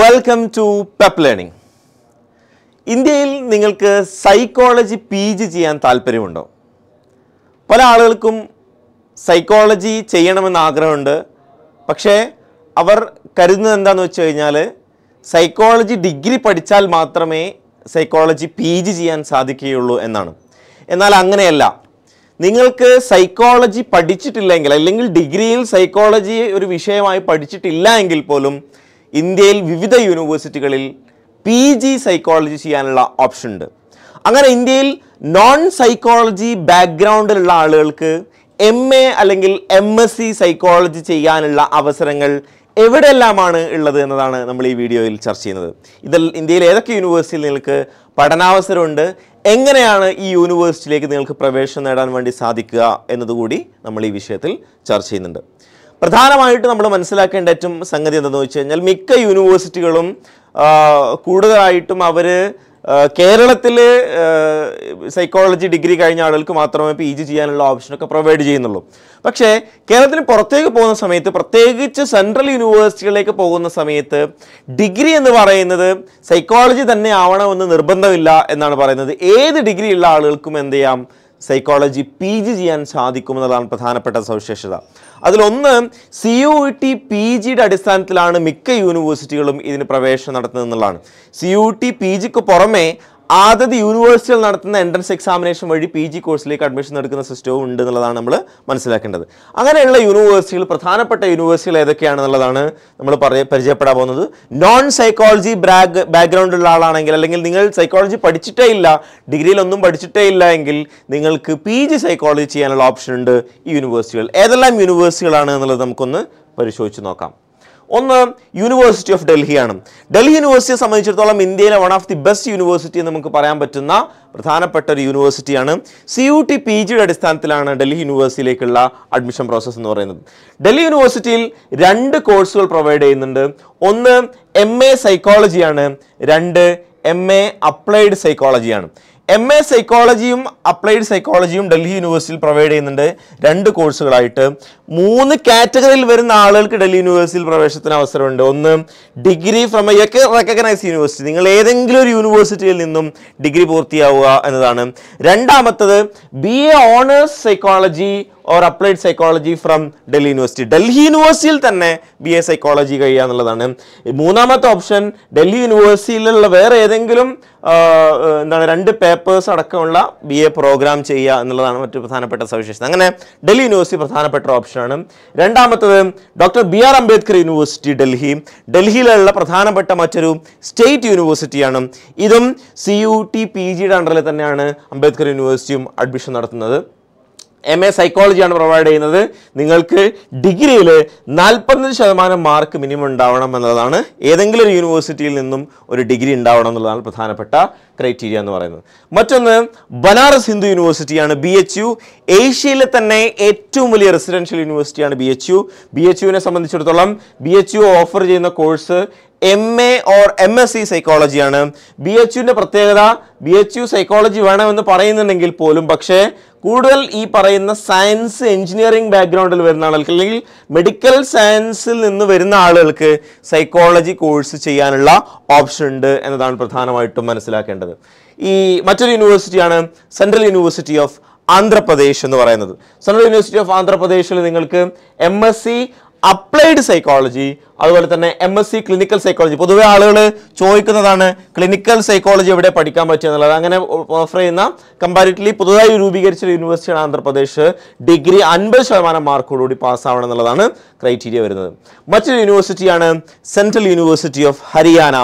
welcome to Pep learning ഇന്ത്യയിൽ നിങ്ങൾക്ക് psychology P G ചെയ്യാൻ താല്പര്യമുണ്ടോ പല ആളുകൾക്കും സൈക്കോളജി ചെയ്യണമെന്ന് ആഗ്രഹമുണ്ട് പക്ഷേ അവർ കരുതുന്നത് എന്താണെന്ന് വെച്ച് കഴിഞ്ഞാൽ സൈക്കോളജി ഡിഗ്രി പഠിച്ചാൽ മാത്രമേ സൈക്കോളജി പി ജി ചെയ്യാൻ സാധിക്കുകയുള്ളൂ എന്നാണ് എന്നാൽ അങ്ങനെയല്ല നിങ്ങൾക്ക് സൈക്കോളജി പഠിച്ചിട്ടില്ലെങ്കിൽ അല്ലെങ്കിൽ ഡിഗ്രിയിൽ സൈക്കോളജി ഒരു വിഷയമായി പഠിച്ചിട്ടില്ല എങ്കിൽ പോലും ഇന്ത്യയിൽ വിവിധ യൂണിവേഴ്സിറ്റികളിൽ പി ജി സൈക്കോളജി ചെയ്യാനുള്ള ഓപ്ഷൻ ഉണ്ട് അങ്ങനെ ഇന്ത്യയിൽ നോൺ സൈക്കോളജി ബാക്ക്ഗ്രൗണ്ടിലുള്ള ആളുകൾക്ക് എം എ അല്ലെങ്കിൽ എം എസ് സി സൈക്കോളജി ചെയ്യാനുള്ള അവസരങ്ങൾ എവിടെയെല്ലാമാണ് ഉള്ളത് എന്നതാണ് നമ്മൾ ഈ വീഡിയോയിൽ ചർച്ച ചെയ്യുന്നത് ഇതിൽ ഇന്ത്യയിൽ ഏതൊക്കെ യൂണിവേഴ്സിറ്റിയിൽ നിങ്ങൾക്ക് പഠനാവസരമുണ്ട് എങ്ങനെയാണ് ഈ യൂണിവേഴ്സിറ്റിയിലേക്ക് നിങ്ങൾക്ക് പ്രവേശനം നേടാൻ വേണ്ടി സാധിക്കുക എന്നതുകൂടി നമ്മൾ ഈ വിഷയത്തിൽ ചർച്ച ചെയ്യുന്നുണ്ട് പ്രധാനമായിട്ട് നമ്മൾ മനസ്സിലാക്കേണ്ട ഏറ്റവും സംഗതി എന്താണെന്ന് വെച്ച് കഴിഞ്ഞാൽ മിക്ക യൂണിവേഴ്സിറ്റികളും കൂടുതലായിട്ടും അവർ കേരളത്തിൽ സൈക്കോളജി ഡിഗ്രി കഴിഞ്ഞ ആളുകൾക്ക് മാത്രമേ പി ജി ചെയ്യാനുള്ള ഓപ്ഷനൊക്കെ പ്രൊവൈഡ് ചെയ്യുന്നുള്ളൂ പക്ഷേ കേരളത്തിന് പുറത്തേക്ക് പോകുന്ന സമയത്ത് പ്രത്യേകിച്ച് സെൻട്രൽ യൂണിവേഴ്സിറ്റികളിലേക്ക് പോകുന്ന സമയത്ത് ഡിഗ്രി എന്ന് പറയുന്നത് സൈക്കോളജി തന്നെ ആവണമെന്ന് നിർബന്ധമില്ല എന്നാണ് പറയുന്നത് ഏത് ഡിഗ്രി ഉള്ള ആളുകൾക്കും എന്ത് ചെയ്യാം സൈക്കോളജി പി ജി ചെയ്യാൻ സാധിക്കും എന്നുള്ളതാണ് പ്രധാനപ്പെട്ട സവിശേഷത അതിലൊന്ന് സി യു ടി പി ജിയുടെ അടിസ്ഥാനത്തിലാണ് മിക്ക യൂണിവേഴ്സിറ്റികളും ഇതിന് പ്രവേശനം നടത്തുന്നത് എന്നുള്ളതാണ് സി യു ടി പി ജിക്ക് പുറമെ ആദ്യത് യൂണിവേഴ്സിറ്റിയിൽ നടത്തുന്ന എൻട്രൻസ് എക്സാമിനേഷൻ വഴി പി ജി കോഴ്സിലേക്ക് അഡ്മിഷൻ എടുക്കുന്ന സിസ്റ്റവും ഉണ്ട് എന്നുള്ളതാണ് നമ്മൾ മനസ്സിലാക്കേണ്ടത് അങ്ങനെയുള്ള യൂണിവേഴ്സിറ്റികൾ പ്രധാനപ്പെട്ട യൂണിവേഴ്സിറ്റികൾ ഏതൊക്കെയാണെന്നുള്ളതാണ് നമ്മൾ പരിചയപ്പെടാൻ പോകുന്നത് നോൺ സൈക്കോളജി ബാഗ് ബാക്ക്ഗ്രൗണ്ടിലുള്ള ആളാണെങ്കിൽ അല്ലെങ്കിൽ നിങ്ങൾ സൈക്കോളജി പഠിച്ചിട്ടേ ഇല്ല ഡിഗ്രിയിൽ ഒന്നും പഠിച്ചിട്ടേ ഇല്ല എങ്കിൽ നിങ്ങൾക്ക് പി ജി സൈക്കോളജി ചെയ്യാനുള്ള ഓപ്ഷൻ ഉണ്ട് ഈ യൂണിവേഴ്സിറ്റികൾ ഏതെല്ലാം യൂണിവേഴ്സിറ്റികളാണ് എന്നുള്ളത് നമുക്കൊന്ന് പരിശോധിച്ച് നോക്കാം ഒന്ന് യൂണിവേഴ്സിറ്റി ഓഫ് ഡൽഹിയാണ് ഡൽഹി യൂണിവേഴ്സിറ്റിയെ സംബന്ധിച്ചിടത്തോളം ഇന്ത്യയിലെ one of the best university എന്ന് നമുക്ക് പറയാൻ പറ്റുന്ന പ്രധാനപ്പെട്ട ഒരു യൂണിവേഴ്സിറ്റിയാണ് സി യു ടി പി ജിയുടെ അടിസ്ഥാനത്തിലാണ് ഡൽഹി യൂണിവേഴ്സിറ്റിയിലേക്കുള്ള അഡ്മിഷൻ പ്രോസസ്സ് എന്ന് പറയുന്നത് ഡൽഹി യൂണിവേഴ്സിറ്റിയിൽ രണ്ട് കോഴ്സുകൾ പ്രൊവൈഡ് ചെയ്യുന്നുണ്ട് ഒന്ന് എം എ സൈക്കോളജിയാണ് രണ്ട് എം എ അപ്ലൈഡ് സൈക്കോളജിയാണ് എം എ സൈക്കോളജിയും അപ്ലൈഡ് സൈക്കോളജിയും ഡൽഹി യൂണിവേഴ്സിറ്റിയിൽ പ്രൊവൈഡ് ചെയ്യുന്നുണ്ട് രണ്ട് കോഴ്സുകളായിട്ട് മൂന്ന് കാറ്റഗറിയിൽ വരുന്ന ആളുകൾക്ക് ഡൽഹി യൂണിവേഴ്സിറ്റിയിൽ പ്രവേശനത്തിന് അവസരമുണ്ട് ഒന്ന് ഡിഗ്രി ഫ്രം എക്കെ റെക്കഗ്നൈസ് യൂണിവേഴ്സിറ്റി നിങ്ങൾ ഏതെങ്കിലും ഒരു യൂണിവേഴ്സിറ്റിയിൽ നിന്നും ഡിഗ്രി പൂർത്തിയാവുക എന്നതാണ് രണ്ടാമത്തത് B A honours psychology or applied psychology from Delhi university Delhi യൂണിവേഴ്സിറ്റിയിൽ തന്നെ ബി എ സൈക്കോളജി കഴിയുക എന്നുള്ളതാണ് മൂന്നാമത്തെ ഓപ്ഷൻ ഡൽഹി യൂണിവേഴ്സിറ്റിയിലുള്ള വേറെ ഏതെങ്കിലും എന്താണ് രണ്ട് പേപ്പേഴ്സ് അടക്കമുള്ള ബി എ പ്രോഗ്രാം ചെയ്യുക എന്നുള്ളതാണ് മറ്റു പ്രധാനപ്പെട്ട സവിശേഷത അങ്ങനെ ഡൽഹി യൂണിവേഴ്സിറ്റി പ്രധാനപ്പെട്ട ഓപ്ഷനാണ് രണ്ടാമത്തത് doctor B R Ambedkar university Delhi ഡൽഹിയിലുള്ള പ്രധാനപ്പെട്ട മറ്റൊരു സ്റ്റേറ്റ് യൂണിവേഴ്സിറ്റിയാണ് ഇതും സി യു ടി പി ജിയുടെ അണ്ടറിൽ തന്നെയാണ് അംബേദ്കർ യൂണിവേഴ്സിറ്റിയും അഡ്മിഷൻ നടത്തുന്നത് എം എ സൈക്കോളജിയാണ് പ്രൊവൈഡ് ചെയ്യുന്നത് നിങ്ങൾക്ക് ഡിഗ്രിയിൽ നാൽപ്പത്തഞ്ച് ശതമാനം മാർക്ക് മിനിമം ഉണ്ടാവണം എന്നുള്ളതാണ് ഏതെങ്കിലും ഒരു യൂണിവേഴ്സിറ്റിയിൽ നിന്നും ഒരു ഡിഗ്രി ഉണ്ടാവണം എന്നുള്ളതാണ് പ്രധാനപ്പെട്ട ക്രൈറ്റീരിയ എന്ന് പറയുന്നത് മറ്റൊന്ന് ബനാറസ് ഹിന്ദു യൂണിവേഴ്സിറ്റിയാണ് ബി എച്ച് യു ഏഷ്യയിലെ തന്നെ ഏറ്റവും വലിയ റെസിഡൻഷ്യൽ യൂണിവേഴ്സിറ്റിയാണ് B H U B H യുവിനെ സംബന്ധിച്ചിടത്തോളം ബി എച്ച് യു ഓഫർ ചെയ്യുന്ന course M A or M S C സൈക്കോളജിയാണ് ബി എച്ച് യുവിൻ്റെ പ്രത്യേകത ബി എച്ച് യു സൈക്കോളജി വേണമെന്ന് പറയുന്നുണ്ടെങ്കിൽ പോലും പക്ഷേ കൂടുതൽ ഈ പറയുന്ന സയൻസ് എഞ്ചിനീയറിംഗ് ബാക്ക്ഗ്രൗണ്ടിൽ വരുന്ന ആളുകൾക്ക് അല്ലെങ്കിൽ മെഡിക്കൽ സയൻസിൽ നിന്ന് വരുന്ന ആളുകൾക്ക് സൈക്കോളജി കോഴ്സ് ചെയ്യാനുള്ള ഓപ്ഷൻ ഉണ്ട് എന്നതാണ് പ്രധാനമായിട്ടും മനസ്സിലാക്കേണ്ടത് കണ്ടത് ഈ മറ്റൊരു യൂണിവേഴ്സിറ്റിയാണ് സെൻട്രൽ യൂണിവേഴ്സിറ്റി ഓഫ് ആന്ധ്രാപ്രദേശ് എന്ന് പറയുന്നത് സെൻട്രൽ യൂണിവേഴ്സിറ്റി ഓഫ് ആന്ധ്രാപ്രദേശിൽ നിങ്ങൾക്ക് M S C applied psychology അതുപോലെ തന്നെ M S C clinical psychology പൊതുവെ ആളുകൾ ചോദിക്കുന്നതാണ് ക്ലിനിക്കൽ സൈക്കോളജി എവിടെ പഠിക്കാൻ പറ്റുക എന്നുള്ളത് അങ്ങനെ ഓഫർ ചെയ്യുന്ന കമ്പാരിറ്റീവ്ലി പുതുതായി രൂപീകരിച്ച യൂണിവേഴ്സിറ്റിയാണ് ആന്ധ്രാപ്രദേശ് ഡിഗ്രി അൻപത് ശതമാനം മാർക്കോടുകൂടി പാസ്സാവണം എന്നുള്ളതാണ് ക്രൈറ്റീരിയ വരുന്നത് മറ്റൊരു യൂണിവേഴ്സിറ്റിയാണ് സെൻട്രൽ യൂണിവേഴ്സിറ്റി ഓഫ് ഹരിയാന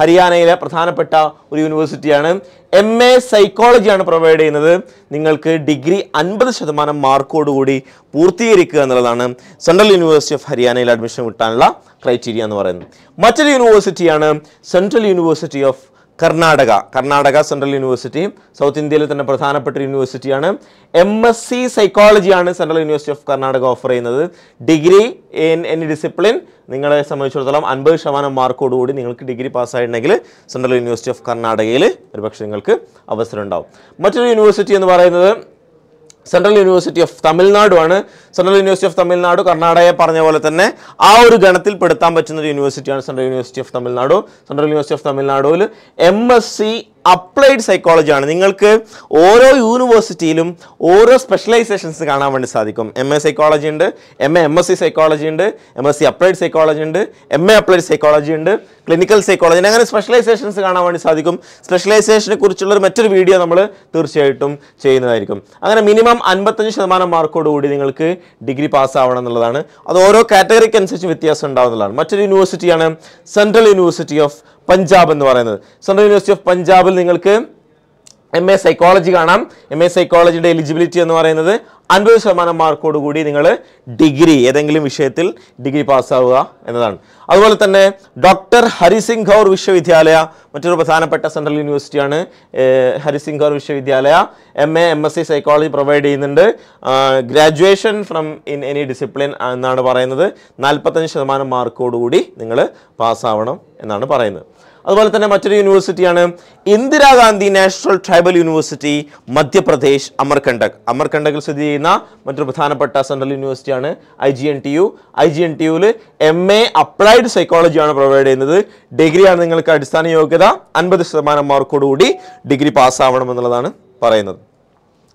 ഹരിയാനയിലെ പ്രധാനപ്പെട്ട ഒരു യൂണിവേഴ്സിറ്റിയാണ് എം എ സൈക്കോളജിയാണ് പ്രൊവൈഡ് ചെയ്യുന്നത് നിങ്ങൾക്ക് ഡിഗ്രി അൻപത് ശതമാനം മാർക്കോടുകൂടി പൂർത്തീകരിക്കുക എന്നുള്ളതാണ് സെൻട്രൽ യൂണിവേഴ്സിറ്റി ഓഫ് ഹരിയാനയിൽ അഡ്മിഷൻ കിട്ടാനുള്ള ക്രൈറ്റീരിയ എന്ന് പറയുന്നത് മറ്റൊരു യൂണിവേഴ്സിറ്റിയാണ് central university of Karnataka Karnataka central university south ഇന്ത്യയിലെ തന്നെ പ്രധാനപ്പെട്ട യൂണിവേഴ്സിറ്റിയാണ് എം എസ് സി സൈക്കോളജിയാണ് central university of Karnataka offer ചെയ്യുന്നത് ഡിഗ്രി ഇൻ എനി ഡിസിപ്ലിൻ നിങ്ങളെ സംബന്ധിച്ചിടത്തോളം അൻപത് ശതമാനം മാർക്കോടുകൂടി നിങ്ങൾക്ക് ഡിഗ്രി പാസ്സായിട്ടുണ്ടെങ്കിൽ സെൻട്രൽ യൂണിവേഴ്സിറ്റി ഓഫ് കർണാടകയിൽ ഒരുപക്ഷെ നിങ്ങൾക്ക് അവസരം ഉണ്ടാവും മറ്റൊരു യൂണിവേഴ്സിറ്റി എന്ന് പറയുന്നത് സെൻട്രൽ യൂണിവേഴ്സിറ്റി ഓഫ് തമിഴ്നാടുമാണ് സെൻട്രൽ യൂണിവേഴ്സിറ്റി ഓഫ് തമിഴ്നാട് കർണാടകയെ പറഞ്ഞ പോലെ തന്നെ ആ ഒരു ഗണത്തിൽ പെടുത്താൻ പറ്റുന്ന ഒരു യൂണിവേഴ്സിറ്റിയാണ് central university of Tamil Nadu central university of തമിഴ്നാടിൽ എം എസ് സി അപ്ലൈഡ് സൈക്കോളജിയാണ് നിങ്ങൾക്ക് ഓരോ യൂണിവേഴ്സിറ്റിയിലും ഓരോ സ്പെഷ്യലൈസേഷൻസ് കാണാൻ വേണ്ടി സാധിക്കും എം എ സൈക്കോളജി ഉണ്ട് M A M S C psychology ഉണ്ട് M S C applied psychology ഉണ്ട് എം എ അപ്ലൈഡ് സൈക്കോളജി ഉണ്ട് ക്ലിനിക്കൽ സൈക്കോളജി അങ്ങനെ സ്പെഷ്യലൈസേഷൻസ് കാണാൻ വേണ്ടി സാധിക്കും സ്പെഷ്യലൈസേഷനെ ഒരു മറ്റൊരു വീഡിയോ നമ്മൾ തീർച്ചയായിട്ടും ചെയ്യുന്നതായിരിക്കും അങ്ങനെ മിനിമം അൻപത്തഞ്ച് ശതമാനം മാർക്കോടുകൂടി നിങ്ങൾക്ക് ഡിഗ്രി പാസ്സാവണം എന്നുള്ളതാണ് അത് ഓരോ കാറ്റഗറിക്ക് അനുസരിച്ച് വ്യത്യാസം ഉണ്ടാവുന്നതാണ് മറ്റൊരു യൂണിവേഴ്സിറ്റിയാണ് സെൻട്രൽ യൂണിവേഴ്സിറ്റി ഓഫ് പഞ്ചാബ് എന്ന് പറയുന്നത് സെൻട്രൽ യൂണിവേഴ്സിറ്റി ഓഫ് പഞ്ചാബിൽ നിങ്ങൾക്ക് എം എ സൈക്കോളജി കാണാം എം എ സൈക്കോളജിയുടെ എലിജിബിലിറ്റി എന്ന് പറയുന്നത് അൻപത് ശതമാനം മാർക്കോടുകൂടി നിങ്ങൾ ഡിഗ്രി ഏതെങ്കിലും വിഷയത്തിൽ ഡിഗ്രി പാസ്സാവുക എന്നതാണ് അതുപോലെ തന്നെ ഡോക്ടർ ഹരിസിംഗ് ഗൗർ വിശ്വവിദ്യാലയ മറ്റൊരു പ്രധാനപ്പെട്ട സെൻട്രൽ യൂണിവേഴ്സിറ്റിയാണ് Harisingh Gour Vishwavidyalaya M A M S C psychology provide ചെയ്യുന്നുണ്ട് graduation from in any discipline എന്നാണ് പറയുന്നത് നാൽപ്പത്തഞ്ച് ശതമാനം മാർക്കോടുകൂടി നിങ്ങൾ പാസ്സാവണം എന്നാണ് പറയുന്നത് അതുപോലെ തന്നെ മറ്റൊരു യൂണിവേഴ്സിറ്റിയാണ് Indira Gandhi national tribal university Madhya Pradesh Amarkantak അമർകണ്ടകിൽ സ്ഥിതി ചെയ്യുന്ന മറ്റൊരു പ്രധാനപ്പെട്ട സെൻട്രൽ യൂണിവേഴ്സിറ്റിയാണ് I G N T U I G N T യുവിൽ എം എ അപ്ലൈഡ് സൈക്കോളജിയാണ് പ്രൊവൈഡ് ചെയ്യുന്നത് ഡിഗ്രിയാണ് നിങ്ങൾക്ക് അടിസ്ഥാന യോഗ്യത അൻപത് ശതമാനം മാർക്കോടുകൂടി ഡിഗ്രി പാസ്സാവണം എന്നുള്ളതാണ് പറയുന്നത്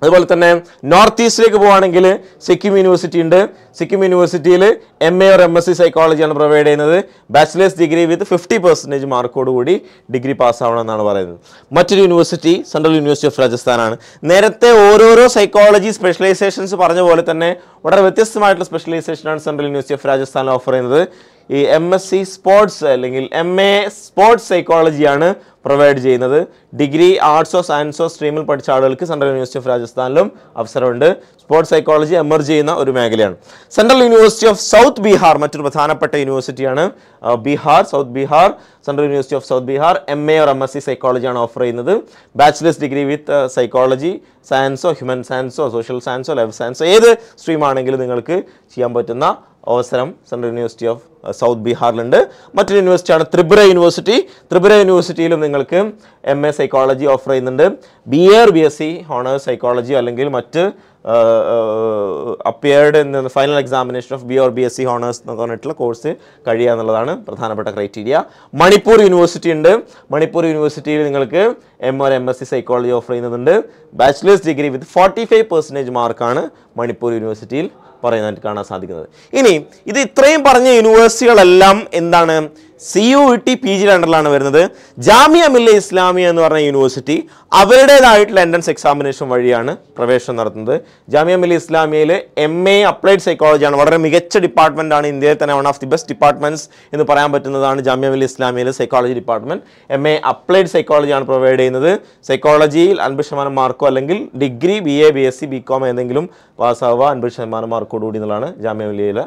അതുപോലെ തന്നെ നോർത്ത് ഈസ്റ്റിലേക്ക് പോവുകയാണെങ്കിൽ സിക്കിം യൂണിവേഴ്സിറ്റി ഉണ്ട് സിക്കിം യൂണിവേഴ്സിറ്റിയിൽ M A or M S C സൈക്കോളജിയാണ് പ്രൊവൈഡ് ചെയ്യുന്നത് bachelor's degree with fifty percentage മാർക്കോട് കൂടി ഡിഗ്രി പാസ്സാവണമെന്നാണ് പറയുന്നത് മറ്റൊരു യൂണിവേഴ്സിറ്റി സെൻട്രൽ യൂണിവേഴ്സിറ്റി ഓഫ് രാജസ്ഥാനാണ് നേരത്തെ ഓരോരോ സൈക്കോളജി സ്പെഷ്യലൈസേഷൻസ് പറഞ്ഞ പോലെ തന്നെ വളരെ വ്യത്യസ്തമായിട്ടുള്ള സ്പെഷ്യലൈസേഷനാണ് central university of Rajasthan offer ചെയ്യുന്നത് ഈ എം എസ് സി സ്പോർട്സ് അല്ലെങ്കിൽ എം എ സ്പോർട്സ് സൈക്കോളജിയാണ് പ്രൊവൈഡ് ചെയ്യുന്നത് ഡിഗ്രി ആർട്സോ സയൻസോ സ്ട്രീമിൽ പഠിച്ച ആളുകൾക്ക് സെൻട്രൽ യൂണിവേഴ്സിറ്റി ഓഫ് രാജസ്ഥാനിലും അവസരമുണ്ട് സ്പോർട്സ് സൈക്കോളജി എമർജ് ചെയ്യുന്ന ഒരു മേഖലയാണ് central university of south Bihar മറ്റൊരു പ്രധാനപ്പെട്ട യൂണിവേഴ്സിറ്റിയാണ് Bihar south Bihar central university of south Bihar M A or M S C സൈക്കോളജിയാണ് ഓഫർ ചെയ്യുന്നത് ബാച്ചിലേഴ്സ് ഡിഗ്രി വിത്ത് സൈക്കോളജി സയൻസോ ഹ്യൂമൻ സയൻസോ സോഷ്യൽ സയൻസോ ലൈഫ് സയൻസോ ഏത് സ്ട്രീമാണെങ്കിലും നിങ്ങൾക്ക് ചെയ്യാൻ പറ്റുന്ന അവസരം സെൻട്രൽ യൂണിവേഴ്സിറ്റി ഓഫ് സൗത്ത് ബീഹാറിലുണ്ട് മറ്റൊരു യൂണിവേഴ്സിറ്റിയാണ് ത്രിപുര യൂണിവേഴ്സിറ്റി ത്രിപുര യൂണിവേഴ്സിറ്റിയിലും നിങ്ങൾക്ക് എം എ സൈക്കോളജി ഓഫർ ചെയ്യുന്നുണ്ട് B A B S C honours psychology അല്ലെങ്കിൽ മറ്റ് അപ്പിയേർഡ് എന്ന final examination of B or B S C honours എന്ന് പറഞ്ഞിട്ടുള്ള കോഴ്സ് കഴിയുക എന്നുള്ളതാണ് പ്രധാനപ്പെട്ട ക്രൈറ്റീരിയ മണിപ്പൂർ യൂണിവേഴ്സിറ്റി ഉണ്ട് മണിപ്പൂർ യൂണിവേഴ്സിറ്റിയിൽ നിങ്ങൾക്ക് M or M S C psychology offer ചെയ്യുന്നുണ്ട് bachelor's degree with forty five percentage മാർക്കാണ് മണിപ്പൂർ യൂണിവേഴ്സിറ്റിയിൽ പറയുന്നതായിട്ട് കാണാൻ സാധിക്കുന്നത് ഇനി ഇത് ഇത്രയും പറഞ്ഞ യൂണിവേഴ്സ് സ്രോതസ്സുകളെല്ലാം എന്താണ് C U T P G ലണ്ടറിലാണ് വരുന്നത് ജാമിയ മില്ല ഇസ്ലാമിയ എന്ന് പറഞ്ഞ യൂണിവേഴ്സിറ്റി അവരുടേതായിട്ടുള്ള എൻട്രൻസ് എക്സാമിനേഷൻ വഴിയാണ് പ്രവേശനം നടത്തുന്നത് ജാമിയ മില്ല ഇസ്ലാമിയയിൽ എം എ അപ്ലൈഡ് സൈക്കോളജിയാണ് വളരെ മികച്ച ഡിപ്പാർട്ട്മെൻറ്റാണ് ഇന്ത്യയിൽ തന്നെ one of the best departments എന്ന് പറയാൻ പറ്റുന്നതാണ് ജാമ്യ മില്ല ഇസ്ലാമിയയിലെ psychology department M A applied സൈക്കോളജിയാണ് പ്രൊവൈഡ് ചെയ്യുന്നത് സൈക്കോളജിയിൽ അൻപത് ശതമാനം മാർക്കോ അല്ലെങ്കിൽ degree B A B S C B com എന്തെങ്കിലും പാസ്സാവുക അൻപത് ശതമാനം മാർക്കോടുകൂടി എന്നുള്ളതാണ് ജാമ്യ മില്ലയിലെ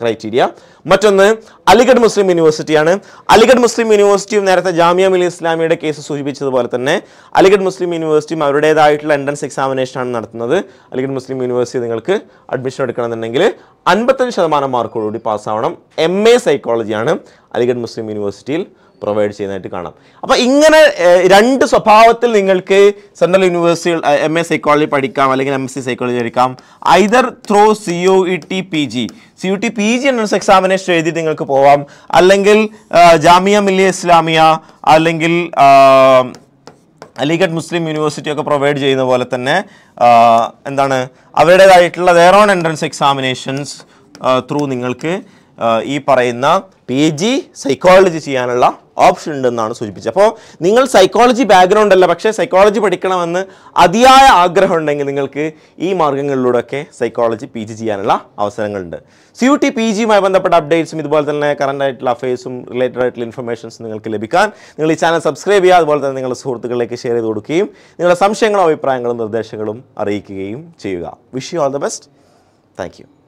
ക്രൈറ്റീരിയ മറ്റൊന്ന് അലിഗഡ് മുസ്ലിം യൂണിവേഴ്സിറ്റിയാണ് അലിഗഡ് മുസ്ലിം യൂണിവേഴ്സിറ്റിയും നേരത്തെ ജാമിയ മിലി ഇസ്ലാമിയുടെ കേസ് സൂചിപ്പിച്ചതുപോലെ തന്നെ അലിഗഡ് മുസ്ലിം യൂണിവേഴ്സിറ്റിയും അവരുടേതായിട്ടുള്ള എൻട്രൻസ് എക്സാമിനേഷനാണ് നടത്തുന്നത് അലിഗഡ് മുസ്ലിം യൂണിവേഴ്സിറ്റി നിങ്ങൾക്ക് അഡ്മിഷൻ എടുക്കണമെന്നുണ്ടെങ്കിൽ അൻപത്തഞ്ച് ശതമാനം മാർക്കോടുകൂടി പാസ്സാവണം എം എ സൈക്കോളജിയാണ് അലിഗഡ് മുസ്ലിം യൂണിവേഴ്സിറ്റിയിൽ പ്രൊവൈഡ് ചെയ്യുന്നതായിട്ട് കാണാം അപ്പോൾ ഇങ്ങനെ രണ്ട് സ്വഭാവത്തിൽ നിങ്ങൾക്ക് central university M A psychology പഠിക്കാം അല്ലെങ്കിൽ എം എസ് സി സൈക്കോളജി പഠിക്കാം either through C O E T P G C U T P G entrance examination എഴുതി നിങ്ങൾക്ക് പോവാം അല്ലെങ്കിൽ ജാമിയ മില്ലിയ ഇസ്ലാമിയ അല്ലെങ്കിൽ അലിഗഡ് മുസ്ലിം യൂണിവേഴ്സിറ്റി ഒക്കെ പ്രൊവൈഡ് ചെയ്യുന്ന പോലെ തന്നെ എന്താണ് അവരുടേതായിട്ടുള്ള their own entrance examinations through നിങ്ങൾക്ക് ഈ പറയുന്ന പി ജി സൈക്കോളജി ചെയ്യാനുള്ള ഓപ്ഷൻ ഉണ്ടെന്നാണ് സൂചിപ്പിച്ചത് അപ്പോൾ നിങ്ങൾ സൈക്കോളജി ബാക്ക്ഗ്രൗണ്ട് അല്ല പക്ഷേ സൈക്കോളജി പഠിക്കണമെന്ന് അതിയായ ആഗ്രഹം ഉണ്ടെങ്കിൽ നിങ്ങൾക്ക് ഈ മാർഗങ്ങളിലൂടെയൊക്കെ സൈക്കോളജി പി ജി ചെയ്യാനുള്ള അവസരങ്ങളുണ്ട് സി യു ടി പി ജിയുമായി ബന്ധപ്പെട്ട അപ്ഡേറ്റ്സും ഇതുപോലെ തന്നെ കറണ്ട് ആയിട്ടുള്ള അഫയേഴ്സും റിലേറ്റഡ് ആയിട്ടുള്ള ഇൻഫർമേഷൻസ് നിങ്ങൾക്ക് ലഭിക്കാൻ നിങ്ങൾ ഈ ചാനൽ സബ്സ്ക്രൈബ് ചെയ്യുക അതുപോലെ തന്നെ നിങ്ങളുടെ സുഹൃത്തുക്കളിലേക്ക് ഷെയർ ചെയ്ത് കൊടുക്കുകയും നിങ്ങളുടെ സംശയങ്ങളും അഭിപ്രായങ്ങളും നിർദ്ദേശങ്ങളും അറിയിക്കുകയും ചെയ്യുക wish you all the best thank